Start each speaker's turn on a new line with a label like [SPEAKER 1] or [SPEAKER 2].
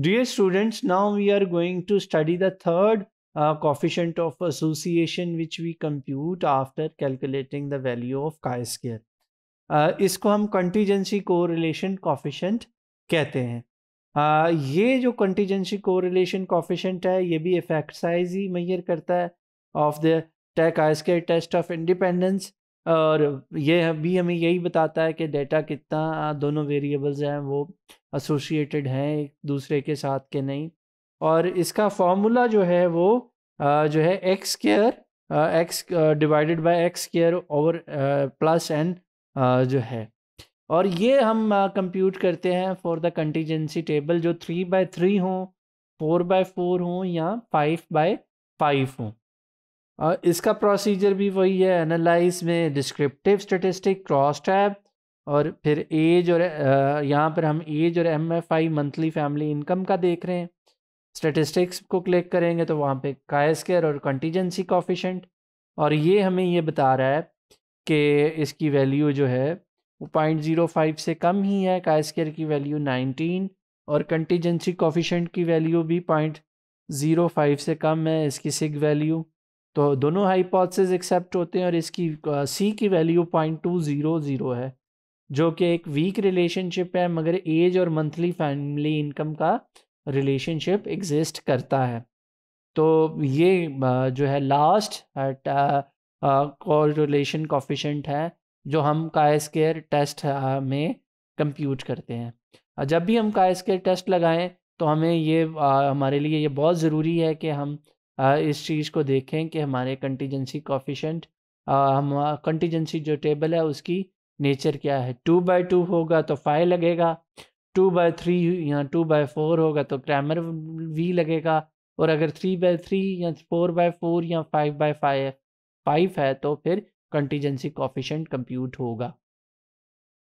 [SPEAKER 1] Dear students, now we are going to study the third uh, coefficient of association which we compute after calculating the value of chi-square. Uh, इसको हम contingency correlation coefficient कहते हैं आ, ये जो contingency correlation coefficient है ये भी effect size ही मैयर करता है ऑफ द टेक आइसकेयर टेस्ट ऑफ इंडिपेंडेंस और ये भी हमें यही बताता है कि डेटा कितना दोनों वेरिएबल्स हैं वो एसोसिएटेड हैं एक दूसरे के साथ के नहीं और इसका फॉर्मूला जो है वो जो है X square X divided by X square over plus N जो है और ये हम कंप्यूट करते हैं फॉर द कंटीजेंसी टेबल जो थ्री बाय थ्री हों फोर बाय फोर हों या फाइव बाय फाइव हों और इसका प्रोसीजर भी वही है एनालाइज में डिस्क्रिप्टिव स्टेटिस्टिक क्रॉस टैब और फिर एज और यहाँ पर हम एज और M F I monthly family income का देख रहे हैं स्टेटिस्टिक्स को क्लिक करेंगे तो वहाँ पे काय और कंटीजेंसी कॉफिशेंट और ये हमें ये बता रहा है कि इसकी वैल्यू जो है वो पॉइंट ज़ीरो फाइव से कम ही है काय की वैल्यू नाइनटीन और कंटीजेंसी कॉफिशेंट की वैल्यू भी पॉइंट ज़ीरो फाइव से कम है इसकी सिग वैल्यू तो दोनों हाइपोथेसिस एक्सेप्ट होते हैं और इसकी सी की value point two zero zero है जो कि एक वीक रिलेशनशिप है मगर एज और मंथली फैमिली इनकम का रिलेशनशिप एग्जिस्ट करता है तो ये जो है लास्ट रिलेशन कॉफिशेंट है जो हम का स्केयर टेस्ट में कंप्यूट करते हैं जब भी हम का स्केयर टेस्ट लगाएं तो हमें ये हमारे लिए ये बहुत ज़रूरी है कि हम इस चीज़ को देखें कि हमारे कंटीजेंसी कॉफिशेंट हम कंटीजेंसी जो टेबल है उसकी नेचर क्या है टू बाई टू होगा तो फाइव लगेगा टू बाई थ्री या टू बाई फोर होगा तो ग्रामर वी लगेगा और अगर थ्री बाई थ्री या फोर बाई फोर या फाइव बाई फाइव फाइव है तो फिर कंटीजेंसी कॉफिशेंट कंप्यूट होगा